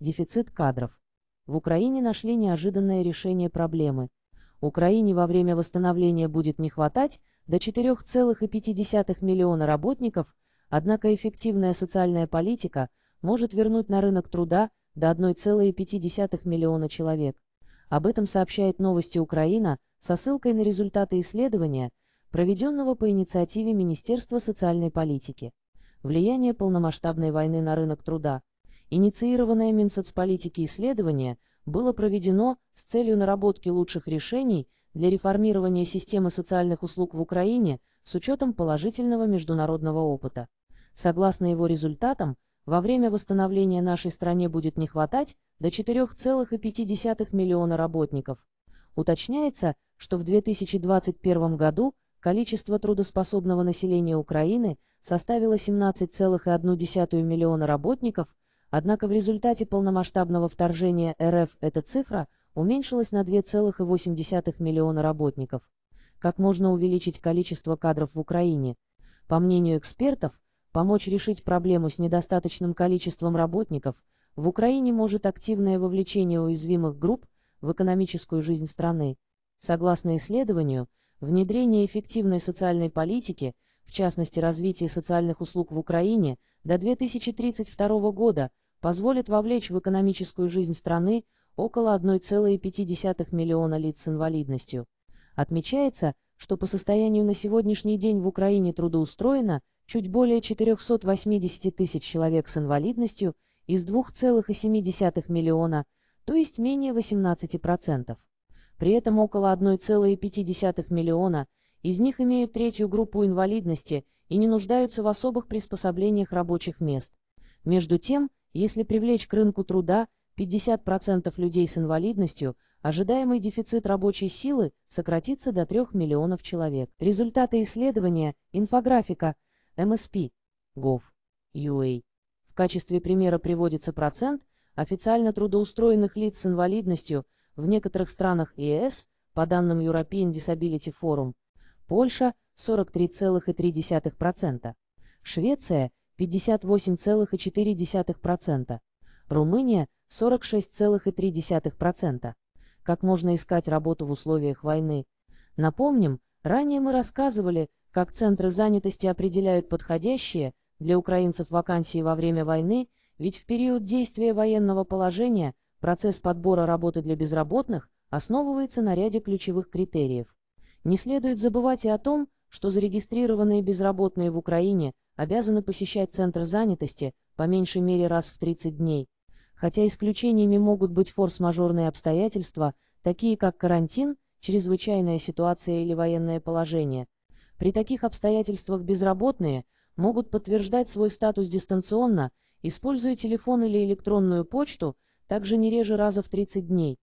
Дефицит кадров. В Украине нашли неожиданное решение проблемы. Украине во время восстановления будет не хватать до 4,5 миллиона работников, однако эффективная социальная политика может вернуть на рынок труда до 1,5 миллиона человек. Об этом сообщает новости Украина со ссылкой на результаты исследования, проведенного по инициативе Министерства социальной политики. Влияние полномасштабной войны на рынок труда – Инициированное Минсоцполитики исследование было проведено с целью наработки лучших решений для реформирования системы социальных услуг в Украине с учетом положительного международного опыта. Согласно его результатам, во время восстановления нашей стране будет не хватать до 4,5 миллиона работников. Уточняется, что в 2021 году количество трудоспособного населения Украины составило 17,1 миллиона работников, Однако в результате полномасштабного вторжения РФ эта цифра уменьшилась на 2,8 миллиона работников. Как можно увеличить количество кадров в Украине? По мнению экспертов, помочь решить проблему с недостаточным количеством работников в Украине может активное вовлечение уязвимых групп в экономическую жизнь страны. Согласно исследованию, внедрение эффективной социальной политики – в частности развитие социальных услуг в Украине, до 2032 года позволит вовлечь в экономическую жизнь страны около 1,5 миллиона лиц с инвалидностью. Отмечается, что по состоянию на сегодняшний день в Украине трудоустроено чуть более 480 тысяч человек с инвалидностью из 2,7 миллиона, то есть менее 18%. При этом около 1,5 миллиона – из них имеют третью группу инвалидности и не нуждаются в особых приспособлениях рабочих мест. Между тем, если привлечь к рынку труда 50% людей с инвалидностью, ожидаемый дефицит рабочей силы сократится до 3 миллионов человек. Результаты исследования, инфографика, MSP, GOV, UA. В качестве примера приводится процент официально трудоустроенных лиц с инвалидностью в некоторых странах ЕС, по данным European Disability Forum, Польша 43,3%, Швеция 58,4%, Румыния 46,3%. Как можно искать работу в условиях войны? Напомним, ранее мы рассказывали, как центры занятости определяют подходящие для украинцев вакансии во время войны, ведь в период действия военного положения процесс подбора работы для безработных основывается на ряде ключевых критериев. Не следует забывать и о том, что зарегистрированные безработные в Украине обязаны посещать центр занятости по меньшей мере раз в 30 дней. Хотя исключениями могут быть форс-мажорные обстоятельства, такие как карантин, чрезвычайная ситуация или военное положение. При таких обстоятельствах безработные могут подтверждать свой статус дистанционно, используя телефон или электронную почту, также не реже раза в 30 дней.